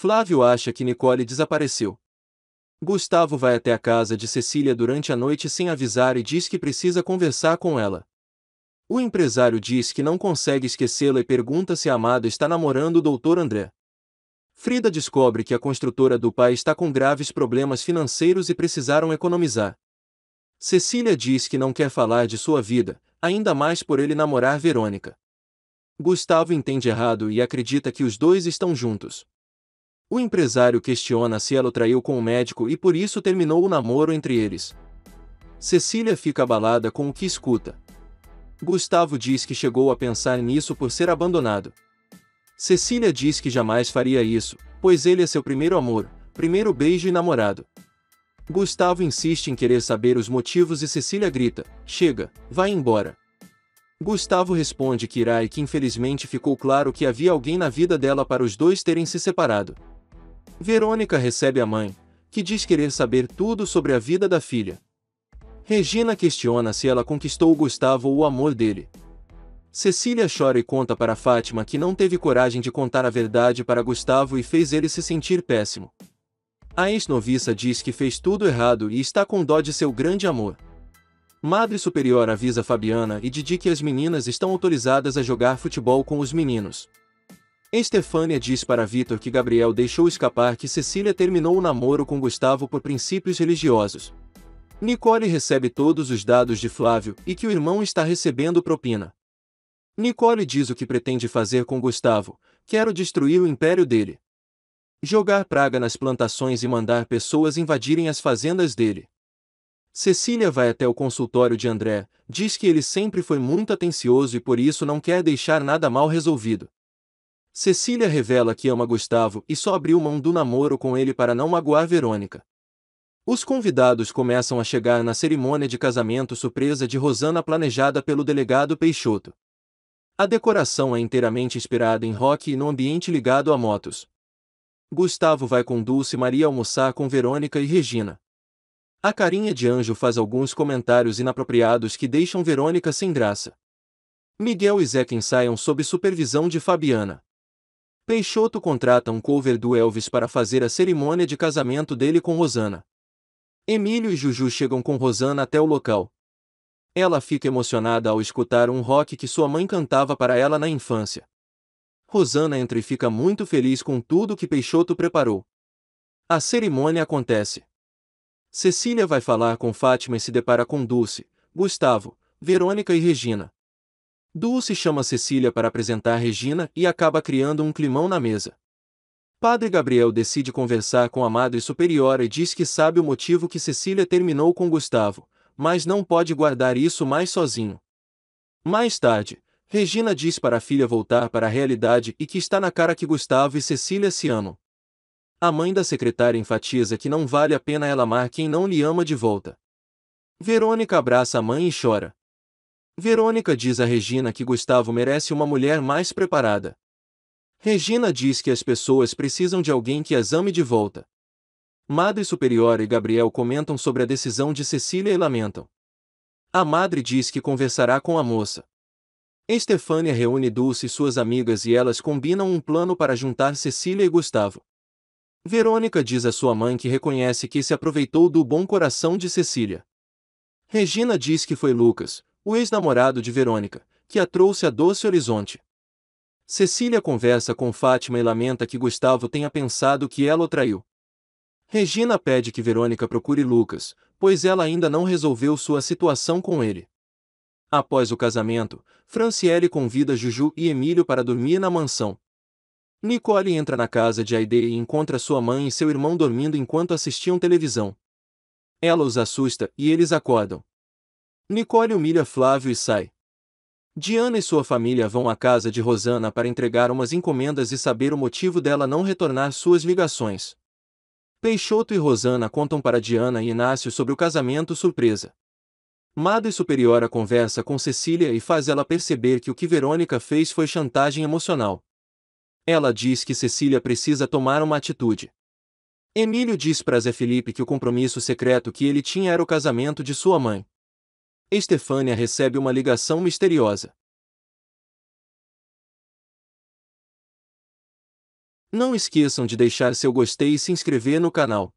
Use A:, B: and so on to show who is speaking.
A: Flávio acha que Nicole desapareceu. Gustavo vai até a casa de Cecília durante a noite sem avisar e diz que precisa conversar com ela. O empresário diz que não consegue esquecê-la e pergunta se a amada está namorando o doutor André. Frida descobre que a construtora do pai está com graves problemas financeiros e precisaram economizar. Cecília diz que não quer falar de sua vida, ainda mais por ele namorar Verônica. Gustavo entende errado e acredita que os dois estão juntos. O empresário questiona se ela o traiu com o médico e por isso terminou o namoro entre eles. Cecília fica abalada com o que escuta. Gustavo diz que chegou a pensar nisso por ser abandonado. Cecília diz que jamais faria isso, pois ele é seu primeiro amor, primeiro beijo e namorado. Gustavo insiste em querer saber os motivos e Cecília grita: Chega, vai embora. Gustavo responde que irá e que infelizmente ficou claro que havia alguém na vida dela para os dois terem se separado. Verônica recebe a mãe, que diz querer saber tudo sobre a vida da filha. Regina questiona se ela conquistou Gustavo ou o amor dele. Cecília chora e conta para Fátima que não teve coragem de contar a verdade para Gustavo e fez ele se sentir péssimo. A ex-noviça diz que fez tudo errado e está com dó de seu grande amor. Madre Superior avisa Fabiana e Didi que as meninas estão autorizadas a jogar futebol com os meninos. Estefânia diz para Vitor que Gabriel deixou escapar que Cecília terminou o namoro com Gustavo por princípios religiosos. Nicole recebe todos os dados de Flávio e que o irmão está recebendo propina. Nicole diz o que pretende fazer com Gustavo, quero destruir o império dele. Jogar praga nas plantações e mandar pessoas invadirem as fazendas dele. Cecília vai até o consultório de André, diz que ele sempre foi muito atencioso e por isso não quer deixar nada mal resolvido. Cecília revela que ama Gustavo e só abriu mão do namoro com ele para não magoar Verônica. Os convidados começam a chegar na cerimônia de casamento surpresa de Rosana planejada pelo delegado Peixoto. A decoração é inteiramente inspirada em rock e no ambiente ligado a motos. Gustavo vai com Dulce Maria almoçar com Verônica e Regina. A carinha de anjo faz alguns comentários inapropriados que deixam Verônica sem graça. Miguel e Zeca ensaiam sob supervisão de Fabiana. Peixoto contrata um cover do Elvis para fazer a cerimônia de casamento dele com Rosana. Emílio e Juju chegam com Rosana até o local. Ela fica emocionada ao escutar um rock que sua mãe cantava para ela na infância. Rosana entra e fica muito feliz com tudo que Peixoto preparou. A cerimônia acontece. Cecília vai falar com Fátima e se depara com Dulce, Gustavo, Verônica e Regina. Dulce chama Cecília para apresentar Regina e acaba criando um climão na mesa. Padre Gabriel decide conversar com a Madre Superiora e diz que sabe o motivo que Cecília terminou com Gustavo, mas não pode guardar isso mais sozinho. Mais tarde, Regina diz para a filha voltar para a realidade e que está na cara que Gustavo e Cecília se amam. A mãe da secretária enfatiza que não vale a pena ela amar quem não lhe ama de volta. Verônica abraça a mãe e chora, Verônica diz a Regina que Gustavo merece uma mulher mais preparada. Regina diz que as pessoas precisam de alguém que as ame de volta. Madre Superior e Gabriel comentam sobre a decisão de Cecília e lamentam. A madre diz que conversará com a moça. Estefânia reúne Dulce e suas amigas e elas combinam um plano para juntar Cecília e Gustavo. Verônica diz a sua mãe que reconhece que se aproveitou do bom coração de Cecília. Regina diz que foi Lucas, o ex-namorado de Verônica, que a trouxe a Doce Horizonte. Cecília conversa com Fátima e lamenta que Gustavo tenha pensado que ela o traiu. Regina pede que Verônica procure Lucas, pois ela ainda não resolveu sua situação com ele. Após o casamento, Franciele convida Juju e Emílio para dormir na mansão. Nicole entra na casa de Aide e encontra sua mãe e seu irmão dormindo enquanto assistiam televisão. Ela os assusta e eles acordam. Nicole humilha Flávio e sai. Diana e sua família vão à casa de Rosana para entregar umas encomendas e saber o motivo dela não retornar suas ligações. Peixoto e Rosana contam para Diana e Inácio sobre o casamento surpresa. Mado e Superiora conversa com Cecília e faz ela perceber que o que Verônica fez foi chantagem emocional. Ela diz que Cecília precisa tomar uma atitude. Emílio diz para Zé Felipe que o compromisso secreto que ele tinha era o casamento de sua mãe. Estefânia recebe uma ligação misteriosa. Não esqueçam de deixar seu gostei e se inscrever no canal.